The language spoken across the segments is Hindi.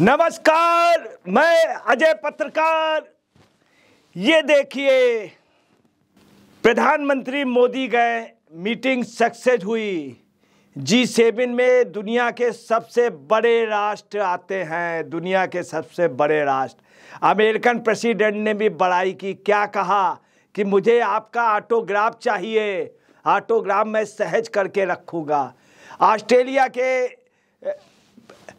नमस्कार मैं अजय पत्रकार ये देखिए प्रधानमंत्री मोदी गए मीटिंग सक्सेस हुई जी सेवन में दुनिया के सबसे बड़े राष्ट्र आते हैं दुनिया के सबसे बड़े राष्ट्र अमेरिकन प्रेसिडेंट ने भी बड़ाई की क्या कहा कि मुझे आपका ऑटोग्राफ चाहिए ऑटोग्राफ मैं सहज करके रखूँगा ऑस्ट्रेलिया के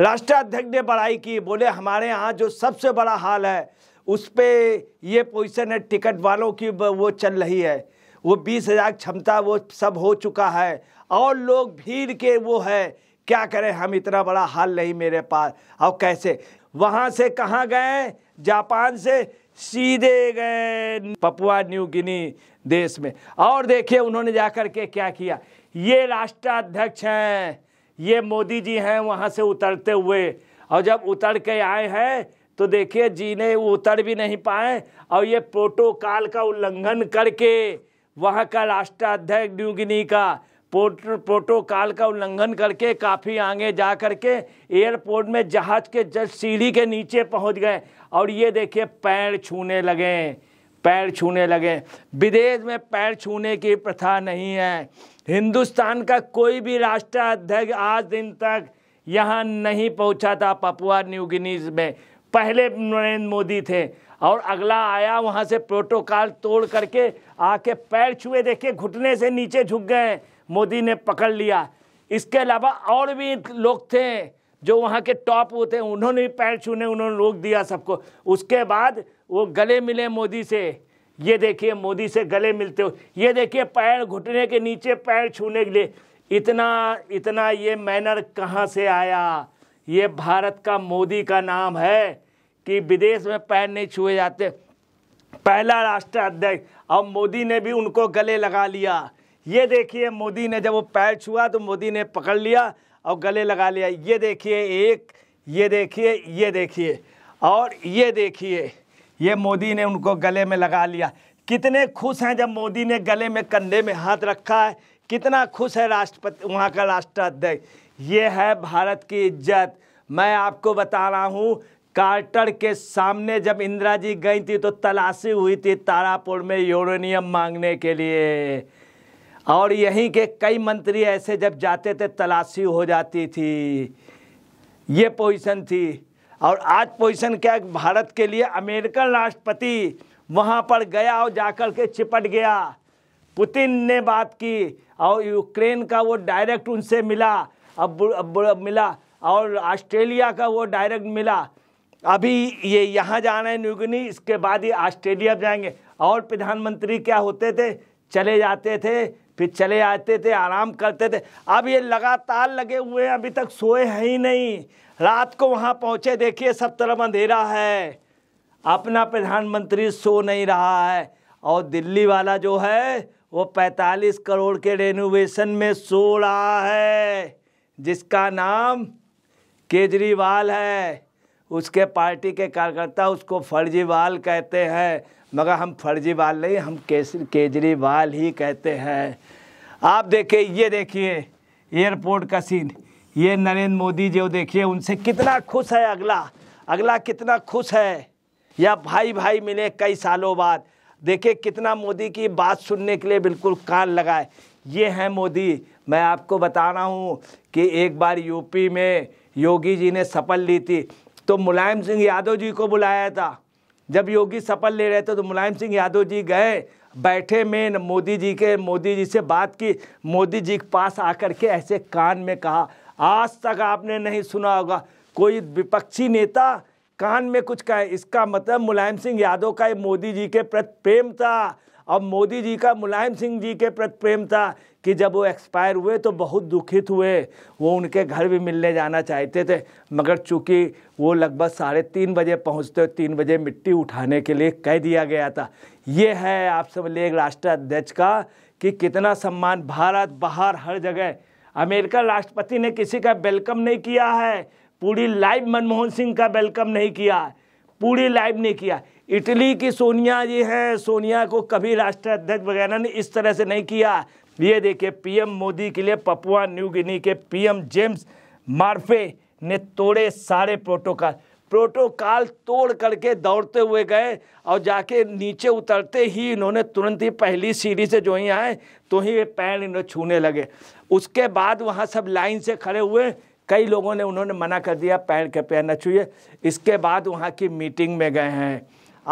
राष्ट्राध्यक्ष ने बड़ाई की बोले हमारे यहाँ जो सबसे बड़ा हाल है उस पर ये पोजिशन है टिकट वालों की वो चल रही है वो बीस हज़ार क्षमता वो सब हो चुका है और लोग भीड़ के वो है क्या करें हम इतना बड़ा हाल नहीं मेरे पास और कैसे वहाँ से कहाँ गए जापान से सीधे गए पपुआ न्यू गिनी देश में और देखिए उन्होंने जाकर के क्या किया ये राष्ट्राध्यक्ष हैं ये मोदी जी हैं वहाँ से उतरते हुए और जब उतर के आए हैं तो देखिए ने उतर भी नहीं पाए और ये प्रोटोकॉल का उल्लंघन करके वहाँ का राष्ट्राध्यक्ष न्यूगिनी का प्रोटोकॉल का उल्लंघन करके काफ़ी आगे जा करके एयरपोर्ट में जहाज के जस्ट सीढ़ी के नीचे पहुँच गए और ये देखिए पैर छूने लगे पैर छूने लगे विदेश में पैर छूने की प्रथा नहीं है हिंदुस्तान का कोई भी राष्ट्राध्यक्ष आज दिन तक यहाँ नहीं पहुँचा था पपुआ न्यू गिनीज में पहले नरेंद्र मोदी थे और अगला आया वहाँ से प्रोटोकॉल तोड़ करके आके पैर छुए देखे घुटने से नीचे झुक गए मोदी ने पकड़ लिया इसके अलावा और भी लोग थे जो वहाँ के टॉप होते हैं उन्होंने भी पैर छूने उन्होंने रोक दिया सबको उसके बाद वो गले मिले मोदी से ये देखिए मोदी से गले मिलते हो ये देखिए पैर घुटने के नीचे पैर छूने के लिए इतना इतना ये मैनर कहाँ से आया ये भारत का मोदी का नाम है कि विदेश में पैर नहीं छुए जाते पहला राष्ट्र अध्यक्ष अब मोदी ने भी उनको गले लगा लिया ये देखिए मोदी ने जब वो पैर छुआ तो मोदी ने पकड़ लिया और गले लगा लिया ये देखिए एक ये देखिए ये देखिए और ये देखिए ये मोदी ने उनको गले में लगा लिया कितने खुश हैं जब मोदी ने गले में कंधे में हाथ रखा है कितना खुश है राष्ट्रपति वहाँ का राष्ट्राध्यक्ष ये है भारत की इज्जत मैं आपको बता रहा हूँ कार्टर के सामने जब इंदिरा जी गई थी तो तलाशी हुई थी तारापुर में यूरेनियम मांगने के लिए और यहीं के कई मंत्री ऐसे जब जाते थे तलाशी हो जाती थी ये पोजीशन थी और आज पोजिशन क्या है भारत के लिए अमेरिकन राष्ट्रपति वहाँ पर गया और जाकर के चिपट गया पुतिन ने बात की और यूक्रेन का वो डायरेक्ट उनसे मिला अब, अब, अब मिला और ऑस्ट्रेलिया का वो डायरेक्ट मिला अभी ये यहाँ जाना है न्यूगनी इसके बाद ही ऑस्ट्रेलिया जाएंगे और प्रधानमंत्री क्या होते थे चले जाते थे फिर चले आते थे आराम करते थे अब ये लगातार लगे हुए हैं अभी तक सोए हैं ही नहीं रात को वहाँ पहुँचे देखिए सब तरफ अंधेरा है अपना प्रधानमंत्री सो नहीं रहा है और दिल्ली वाला जो है वो 45 करोड़ के रेनोवेशन में सो रहा है जिसका नाम केजरीवाल है उसके पार्टी के कार्यकर्ता उसको फर्जीवाल कहते हैं मगर हम फर्जीवाल नहीं हम केजरीवाल ही कहते हैं आप देखिए ये देखिए एयरपोर्ट का सीन ये नरेंद्र मोदी जो देखिए उनसे कितना खुश है अगला अगला कितना खुश है या भाई भाई मिले कई सालों बाद देखिए कितना मोदी की बात सुनने के लिए बिल्कुल कान लगाए ये हैं मोदी मैं आपको बता रहा हूँ कि एक बार यूपी में योगी जी ने सफल ली थी तो मुलायम सिंह यादव जी को बुलाया था जब योगी सफल ले रहे थे तो मुलायम सिंह यादव जी गए बैठे में मोदी जी के मोदी जी से बात की मोदी जी के पास आकर के ऐसे कान में कहा आज तक आपने नहीं सुना होगा कोई विपक्षी नेता कान में कुछ कहे इसका मतलब मुलायम सिंह यादव का मोदी जी के प्रति प्रेम था और मोदी जी का मुलायम सिंह जी के प्रति प्रेम था कि जब वो एक्सपायर हुए तो बहुत दुखित हुए वो उनके घर भी मिलने जाना चाहते थे मगर चूँकि वो लगभग साढ़े तीन बजे पहुँचते तीन बजे मिट्टी उठाने के लिए कह दिया गया था ये है आप सब लिए राष्ट्राध्यक्ष का कि कितना सम्मान भारत बाहर हर जगह अमेरिका राष्ट्रपति ने किसी का वेलकम नहीं किया है पूरी लाइव मनमोहन सिंह का वेलकम नहीं किया पूरी लाइव नहीं किया इटली की सोनिया जी हैं सोनिया को कभी राष्ट्राध्यक्ष वगैरह ने इस तरह से नहीं किया ये देखिए पीएम मोदी के लिए पपुआ न्यू गिनी के पीएम जेम्स मार्फे ने तोड़े सारे प्रोटोकॉल प्रोटोकॉल तोड़ करके दौड़ते हुए गए और जाके नीचे उतरते ही इन्होंने तुरंत ही पहली सीढ़ी से जो ही आए तो ही ये पैर इन्हें छूने लगे उसके बाद वहाँ सब लाइन से खड़े हुए कई लोगों ने उन्होंने मना कर दिया पैर के पैर न छूए इसके बाद वहाँ की मीटिंग में गए हैं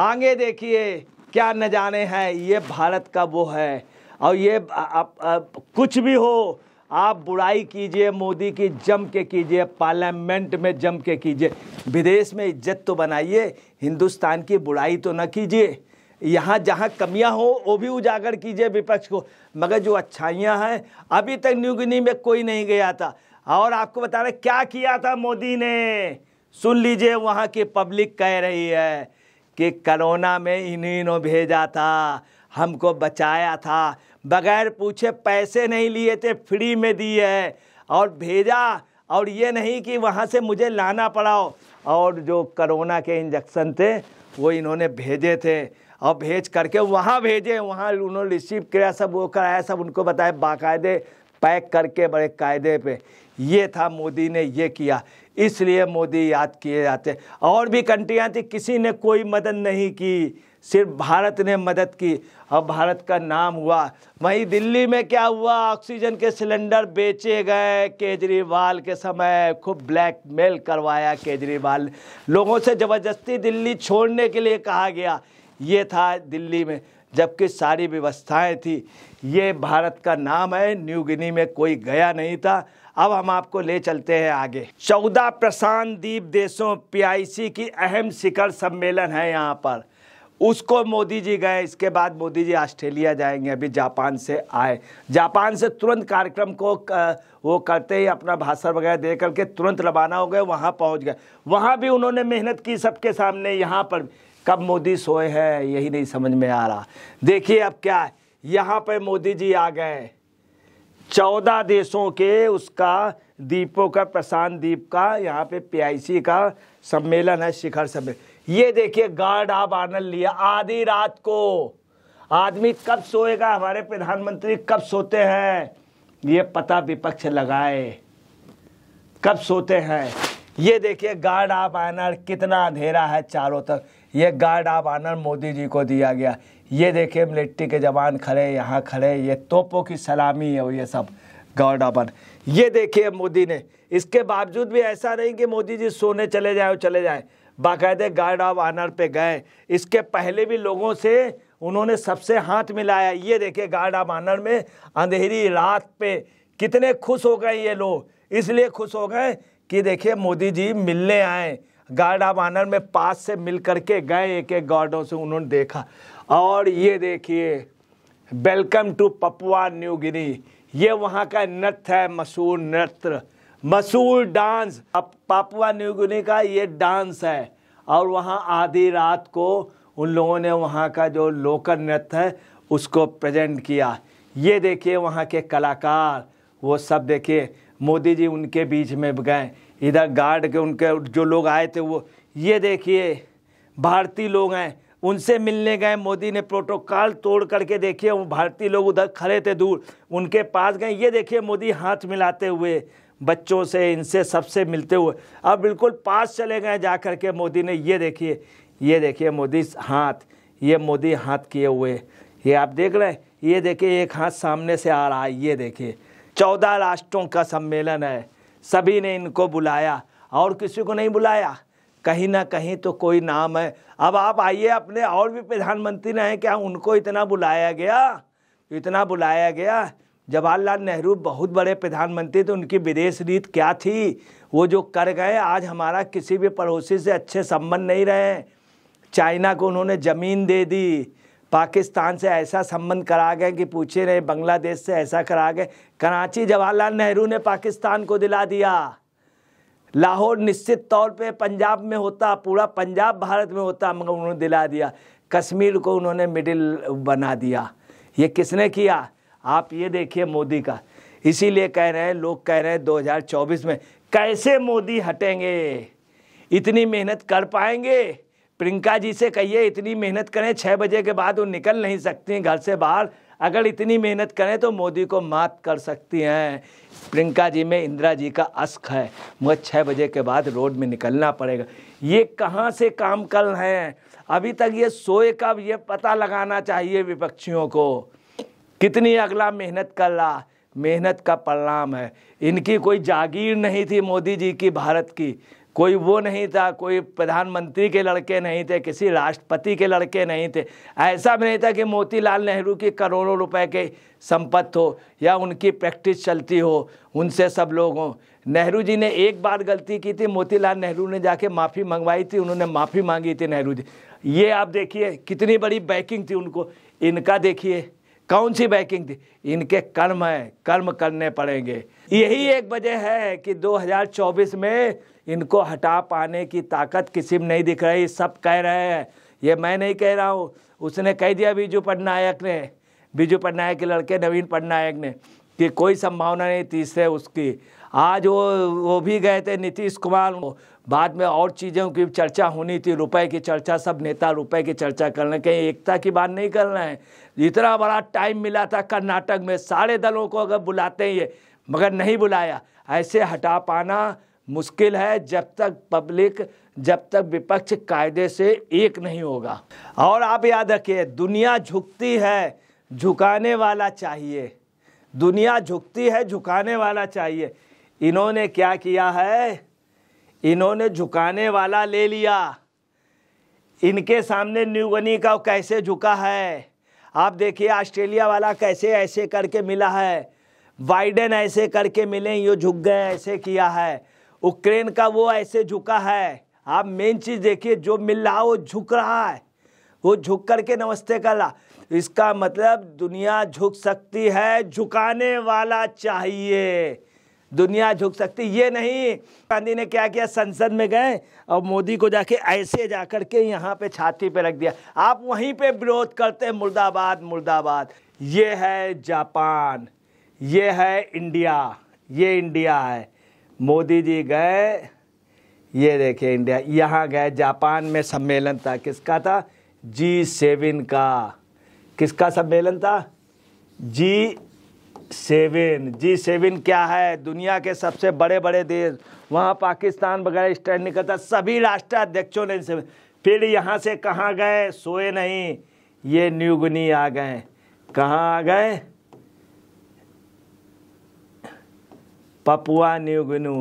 आगे देखिए क्या न जाने हैं ये भारत का वो है और ये आप, आ, कुछ भी हो आप बुराई कीजिए मोदी की जम के कीजिए पार्लियामेंट में जम के कीजिए विदेश में इज्जत तो बनाइए हिंदुस्तान की बुराई तो ना कीजिए यहाँ जहाँ कमियाँ हो वो भी उजागर कीजिए विपक्ष को मगर जो अच्छाइयाँ हैं अभी तक न्यू गिनी में कोई नहीं गया था और आपको बता रहे क्या किया था मोदी ने सुन लीजिए वहाँ की पब्लिक कह रही है कि कोरोना में इन्हीं भेजा था हमको बचाया था बगैर पूछे पैसे नहीं लिए थे फ्री में दिए हैं और भेजा और ये नहीं कि वहाँ से मुझे लाना पड़ा और जो करोना के इंजेक्शन थे वो इन्होंने भेजे थे और भेज करके वहाँ भेजे वहाँ उन्होंने रिसीव किया सब वो कराया सब उनको बताया बाकायदे पैक करके बड़े कायदे पे ये था मोदी ने ये किया इसलिए मोदी याद किए जाते और भी कंट्रियाँ थी किसी ने कोई मदद नहीं की सिर्फ भारत ने मदद की और भारत का नाम हुआ वहीं दिल्ली में क्या हुआ ऑक्सीजन के सिलेंडर बेचे गए केजरीवाल के समय खूब ब्लैकमेल करवाया केजरीवाल लोगों से ज़बरदस्ती दिल्ली छोड़ने के लिए कहा गया ये था दिल्ली में जबकि सारी व्यवस्थाएं थी ये भारत का नाम है न्यू गिनी में कोई गया नहीं था अब हम आपको ले चलते हैं आगे चौदह प्रशांत द्वीप देशों पीआईसी की अहम शिखर सम्मेलन है यहाँ पर उसको मोदी जी गए इसके बाद मोदी जी ऑस्ट्रेलिया जाएंगे अभी जापान से आए जापान से तुरंत कार्यक्रम को वो करते ही अपना भाषण वगैरह दे करके तुरंत रवाना हो गए वहाँ पहुँच गए वहाँ भी उन्होंने मेहनत की सबके सामने यहाँ पर कब मोदी सोए हैं यही नहीं समझ में आ रहा देखिए अब क्या है यहाँ पर मोदी जी आ गए चौदह देशों के उसका द्वीपों का प्रशांत द्वीप का यहाँ पे पीआईसी का सम्मेलन है शिखर सम्मेलन ये देखिए गार्ड ऑफ आनंद लिया आधी रात को आदमी कब सोएगा हमारे प्रधानमंत्री कब सोते हैं ये पता विपक्ष लगाए कब सोते हैं ये देखिए गार्ड ऑफ आनर कितना अंधेरा है चारों तक ये guard of honour Modi ji को दिया गया ये देखिए मिलिट्री के जवान खड़े यहाँ खड़े ये तोपों की सलामी है ये सब गार्ड ऑफ आनर ये देखिए मोदी ने इसके बावजूद भी ऐसा नहीं कि मोदी जी सोने चले जाए चले जाए बाकायदे गार्ड ऑफ आनर पर गए इसके पहले भी लोगों से उन्होंने सबसे हाथ मिलाया ये देखिए गार्ड ऑफ आनर में अंधेरी रात पे कितने खुश हो गए ये लोग इसलिए खुश हो गए कि देखिए मोदी जी मिलने आए गार्ड ऑफ ऑनर में पास से मिल करके गए एक एक गार्डों से उन्होंने देखा और ये देखिए welcome to Papua New Guinea ये वहाँ का नृत्य है मशहूर नृत्य मशहूर डांस अब पापुआ न्यू गिनी का ये डांस है और वहाँ आधी रात को उन लोगों ने वहाँ का जो लोकल नृत्य है उसको प्रेजेंट किया ये देखिए वहाँ के कलाकार वो सब देखिए मोदी जी उनके बीच में गए इधर गार्ड के उनके जो लोग आए थे वो ये देखिए भारतीय लोग हैं उनसे मिलने गए मोदी ने प्रोटोकॉल तोड़ करके देखिए वो भारतीय लोग उधर खड़े थे दूर उनके पास गए ये देखिए मोदी हाथ मिलाते हुए बच्चों से इनसे सबसे मिलते हुए अब बिल्कुल पास चले गए जा कर के मोदी ने ये देखिए ये देखिए मोदी हाथ ये मोदी हाथ किए हुए ये आप देख रहे हैं ये देखिए एक हाथ सामने से आ रहा है ये देखिए चौदह राष्ट्रों का सम्मेलन है सभी ने इनको बुलाया और किसी को नहीं बुलाया कहीं ना कहीं तो कोई नाम है अब आप आइए अपने और भी प्रधानमंत्री रहे क्या उनको इतना बुलाया गया इतना बुलाया गया जवाहरलाल नेहरू बहुत बड़े प्रधानमंत्री थे उनकी विदेश रीत क्या थी वो जो कर गए आज हमारा किसी भी पड़ोसी से अच्छे संबंध नहीं रहे चाइना को उन्होंने ज़मीन दे दी पाकिस्तान से ऐसा संबंध करा गए कि पूछे नहीं बांग्लादेश से ऐसा करा गए कराची जवाहरलाल नेहरू ने पाकिस्तान को दिला दिया लाहौर निश्चित तौर पे पंजाब में होता पूरा पंजाब भारत में होता मगर उन्होंने दिला दिया कश्मीर को उन्होंने मिडिल बना दिया ये किसने किया आप ये देखिए मोदी का इसीलिए कह रहे हैं लोग कह रहे हैं 2024 में कैसे मोदी हटेंगे इतनी मेहनत कर पाएंगे प्रियंका जी से कहिए इतनी मेहनत करें छः बजे के बाद वो निकल नहीं सकती घर से बाहर अगर इतनी मेहनत करें तो मोदी को मात कर सकती हैं प्रियंका जी में इंदिरा जी का अस्क है मुझे छः बजे के बाद रोड में निकलना पड़ेगा ये कहाँ से काम कर रहे हैं अभी तक ये सोए का ये पता लगाना चाहिए विपक्षियों को कितनी अगला मेहनत कर रहा मेहनत का परिणाम है इनकी कोई जागीर नहीं थी मोदी जी की भारत की कोई वो नहीं था कोई प्रधानमंत्री के लड़के नहीं थे किसी राष्ट्रपति के लड़के नहीं थे ऐसा भी नहीं था कि मोतीलाल नेहरू की करोड़ों रुपए के संपत्त हो या उनकी प्रैक्टिस चलती हो उनसे सब लोग हों नेहरू जी ने एक बार गलती की थी मोतीलाल नेहरू ने जाके माफ़ी मंगवाई थी उन्होंने माफ़ी मांगी थी नेहरू जी ये आप देखिए कितनी बड़ी बैकिंग थी उनको इनका देखिए कौन सी बैकिंग थी इनके कर्म है कर्म करने पड़ेंगे यही एक वजह है कि 2024 में इनको हटा पाने की ताकत किसी में नहीं दिख रही सब कह रहे हैं ये मैं नहीं कह रहा हूँ उसने कह दिया बीजू पटनायक ने बीजू पटनायक के लड़के नवीन पटनायक ने कि कोई संभावना नहीं तीसरे उसकी आज वो वो भी गए थे नीतीश कुमार बाद में और चीज़ों की चर्चा होनी थी रुपए की चर्चा सब नेता रुपए की चर्चा कर रहे कहीं एकता की बात नहीं कर रहे हैं इतना बड़ा टाइम मिला था कर्नाटक में सारे दलों को अगर बुलाते ही मगर नहीं बुलाया ऐसे हटा पाना मुश्किल है जब तक पब्लिक जब तक विपक्ष कायदे से एक नहीं होगा और आप याद रखिए दुनिया झुकती है झुकाने वाला चाहिए दुनिया झुकती है झुकाने वाला चाहिए इन्होंने क्या किया है इन्होंने झुकाने वाला ले लिया इनके सामने न्यूगनी का कैसे झुका है आप देखिए ऑस्ट्रेलिया वाला कैसे ऐसे करके मिला है बाइडेन ऐसे करके मिले ये झुक गए ऐसे किया है यूक्रेन का वो ऐसे झुका है आप मेन चीज़ देखिए जो मिल रहा वो झुक रहा है वो झुक करके नमस्ते कर रहा इसका मतलब दुनिया झुक सकती है झुकाने वाला चाहिए दुनिया झुक सकती ये नहीं गांधी ने क्या किया संसद में गए और मोदी को जाके ऐसे जा कर के यहाँ पे छाती पे रख दिया आप वहीं पे विरोध करते हैं मुर्दाबाद मुर्दाबाद ये है जापान ये है इंडिया ये इंडिया है मोदी जी गए ये देखे इंडिया यहाँ गए जापान में सम्मेलन था किसका था जी सेवन का किसका सम्मेलन था जी सेवन जी सेवन क्या है दुनिया के सबसे बड़े बड़े देश वहाँ पाकिस्तान वगैरह स्टैंड नहीं करता सभी राष्ट्राध्यक्षों ने सेवन फिर यहाँ से कहाँ गए सोए नहीं ये न्यूगनी आ गए कहाँ आ गए Papua New Guinea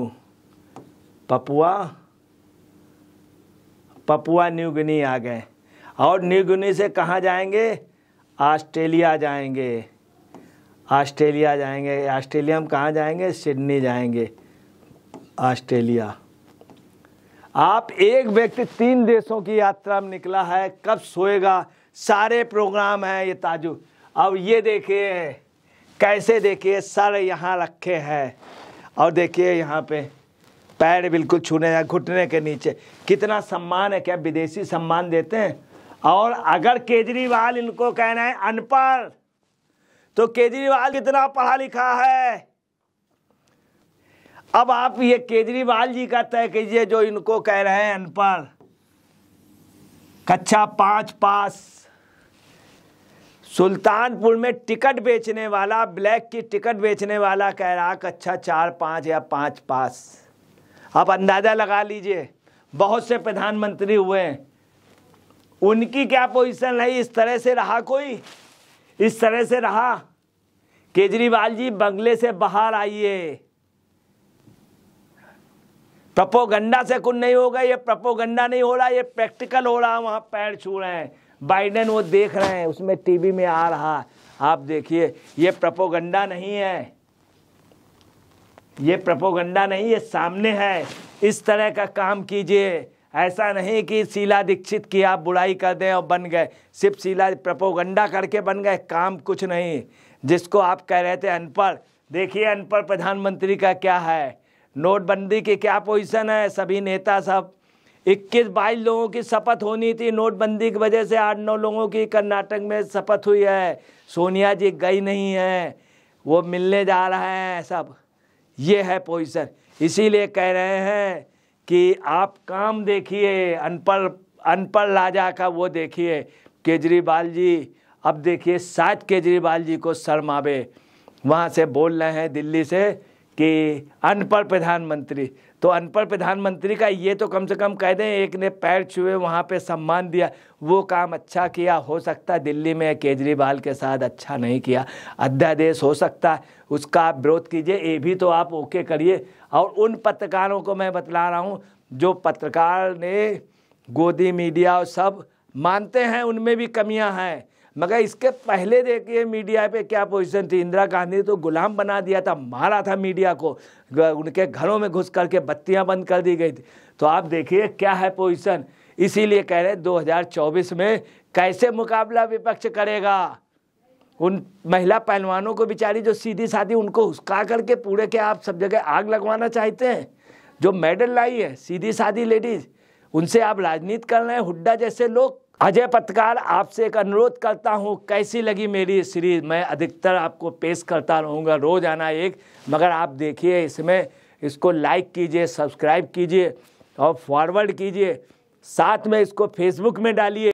Papua Papua New Guinea आ गए और न्यूगनी से कहाँ जाएंगे ऑस्ट्रेलिया जाएंगे ऑस्ट्रेलिया जाएंगे ऑस्ट्रेलिया हम कहाँ जाएंगे सिडनी जाएंगे ऑस्ट्रेलिया आप एक व्यक्ति तीन देशों की यात्रा में निकला है कब सोएगा सारे प्रोग्राम हैं ये ताजु अब ये देखिए कैसे देखिए सर यहाँ रखे हैं और देखिए यहाँ पे पैर बिल्कुल छूने हैं घुटने के नीचे कितना सम्मान है क्या विदेशी सम्मान देते हैं और अगर केजरीवाल इनको कहना है अनपढ़ तो केजरीवाल कितना पढ़ा लिखा है अब आप ये केजरीवाल जी का तय कीजिए जो इनको कह रहे हैं अनपढ़ कक्षा पांच पास सुल्तानपुर में टिकट बेचने वाला ब्लैक की टिकट बेचने वाला कह रहा कक्षा चार पांच या पांच पास आप अंदाज़ा लगा लीजिए बहुत से प्रधानमंत्री हुए हैं उनकी क्या पोजीशन है इस तरह से रहा कोई इस तरह से रहा केजरीवाल जी बंगले से बाहर आइए प्रपोगंडा से कुछ नहीं होगा ये प्रपोगंडा नहीं हो रहा ये प्रैक्टिकल हो रहा वहां पैर छू रहे हैं बाइडेन वो देख रहे हैं उसमें टीवी में आ रहा आप देखिए ये प्रपोगंडा नहीं है ये प्रपोगंडा नहीं ये सामने है इस तरह का काम कीजिए ऐसा नहीं कि शीला दीक्षित की आप बुराई कर दें और बन गए सिर्फ शीला प्रपोगंडा करके बन गए काम कुछ नहीं जिसको आप कह रहे थे अनपढ़ देखिए अनपढ़ प्रधानमंत्री का क्या है नोटबंदी की क्या पोजीशन है सभी नेता सब इक्कीस बाईस लोगों की शपथ होनी थी नोटबंदी की वजह से आठ नौ लोगों की कर्नाटक में शपथ हुई है सोनिया जी गई नहीं है वो मिलने जा रहे हैं सब ये है पोजीशन इसीलिए कह रहे हैं कि आप काम देखिए अनपढ़ अनपढ़ राजा का वो देखिए केजरीवाल जी अब देखिए शायद केजरीवाल जी को शर्म आवे वहाँ से बोल रहे हैं दिल्ली से कि अनपढ़ प्रधानमंत्री तो अनपढ़ प्रधानमंत्री का ये तो कम से कम कह दें एक ने पैर छुए वहाँ पे सम्मान दिया वो काम अच्छा किया हो सकता है दिल्ली में केजरीवाल के साथ अच्छा नहीं किया अध्यादेश हो सकता है उसका आप विरोध कीजिए ये भी तो आप ओके करिए और उन पत्रकारों को मैं बतला रहा हूँ जो पत्रकार ने गोदी मीडिया और सब मानते हैं उनमें भी कमियाँ हैं मगर इसके पहले देखिए मीडिया पे क्या पोजीशन थी इंदिरा गांधी तो गुलाम बना दिया था मारा था मीडिया को उनके घरों में घुस करके बत्तियां बंद कर दी गई थी तो आप देखिए क्या है पोजीशन इसीलिए कह रहे 2024 में कैसे मुकाबला विपक्ष करेगा उन महिला पहलवानों को बेचारी जो सीधी साधी उनको हुसका करके पूरे के आप सब जगह आग लगवाना चाहते हैं जो मेडल लाई है सीधी साधी लेडीज उनसे आप राजनीति कर रहे हैं हुड्डा जैसे लोग अजय पत्रकार आपसे एक अनुरोध करता हूँ कैसी लगी मेरी सीरीज मैं अधिकतर आपको पेश करता रहूँगा रोज आना एक मगर आप देखिए इसमें इसको लाइक कीजिए सब्सक्राइब कीजिए और फॉरवर्ड कीजिए साथ में इसको फेसबुक में डालिए